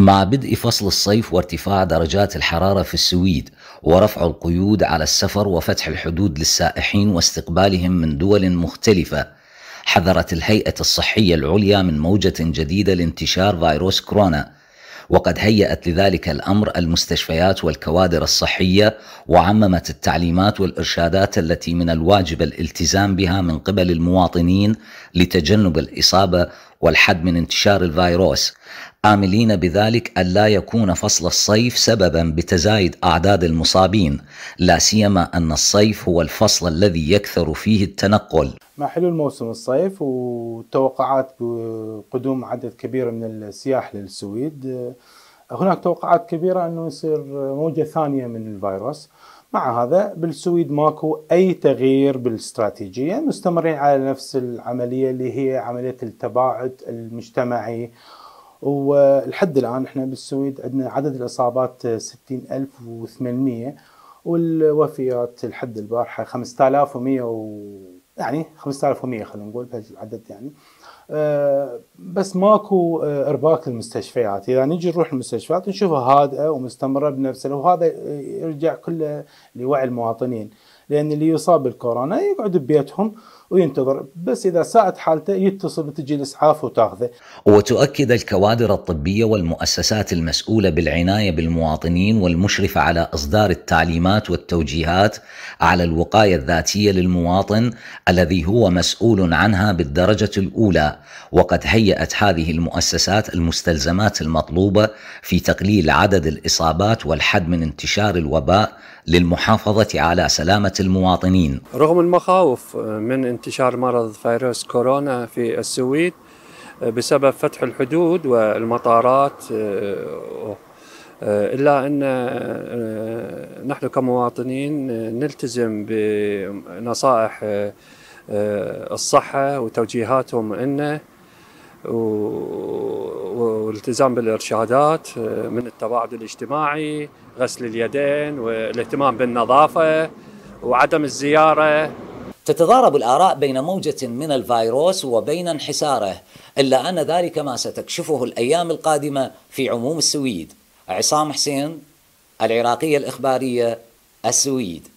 مع بدء فصل الصيف وارتفاع درجات الحرارة في السويد ورفع القيود على السفر وفتح الحدود للسائحين واستقبالهم من دول مختلفة حذرت الهيئة الصحية العليا من موجة جديدة لانتشار فيروس كورونا وقد هيأت لذلك الأمر المستشفيات والكوادر الصحية وعممت التعليمات والإرشادات التي من الواجب الالتزام بها من قبل المواطنين لتجنب الإصابة والحد من انتشار الفيروس عاملين بذلك ألا يكون فصل الصيف سببا بتزايد أعداد المصابين لا سيما أن الصيف هو الفصل الذي يكثر فيه التنقل مع حلول موسم الصيف وتوقعات بقدوم عدد كبير من السياح للسويد هناك توقعات كبيرة أنه يصير موجة ثانية من الفيروس مع هذا بالسويد ماكو أي تغيير بالاستراتيجية مستمرين على نفس العملية اللي هي عملية التباعد المجتمعي ولحد الان احنا بالسويد عندنا عدد الاصابات 60800 والوفيات لحد البارحه 5100 و... يعني 5100 خلينا نقول بهالعدد يعني بس ماكو آه، ارباك المستشفيات اذا نجي نروح المستشفيات نشوفها هادئه ومستمره بنفسها وهذا يرجع كله لوعي المواطنين لان اللي يصاب بالكورونا يقعد ببيتهم وينتظر بس اذا ساءت حالته يتصل بتجي الاسعاف وتاخذه. وتؤكد الكوادر الطبيه والمؤسسات المسؤوله بالعنايه بالمواطنين والمشرفه على اصدار التعليمات والتوجيهات على الوقايه الذاتيه للمواطن الذي هو مسؤول عنها بالدرجه الاولى وقد هيأت هذه المؤسسات المستلزمات المطلوبة في تقليل عدد الإصابات والحد من انتشار الوباء للمحافظة على سلامة المواطنين رغم المخاوف من انتشار مرض فيروس كورونا في السويد بسبب فتح الحدود والمطارات الا ان نحن كمواطنين نلتزم بنصائح آه، الصحة وتوجيهاتهم لنا والالتزام بالارشادات آه، من التباعد الاجتماعي غسل اليدين والاهتمام بالنظافه وعدم الزياره تتضارب الاراء بين موجه من الفيروس وبين انحساره الا ان ذلك ما ستكشفه الايام القادمه في عموم السويد عصام حسين العراقيه الاخباريه السويد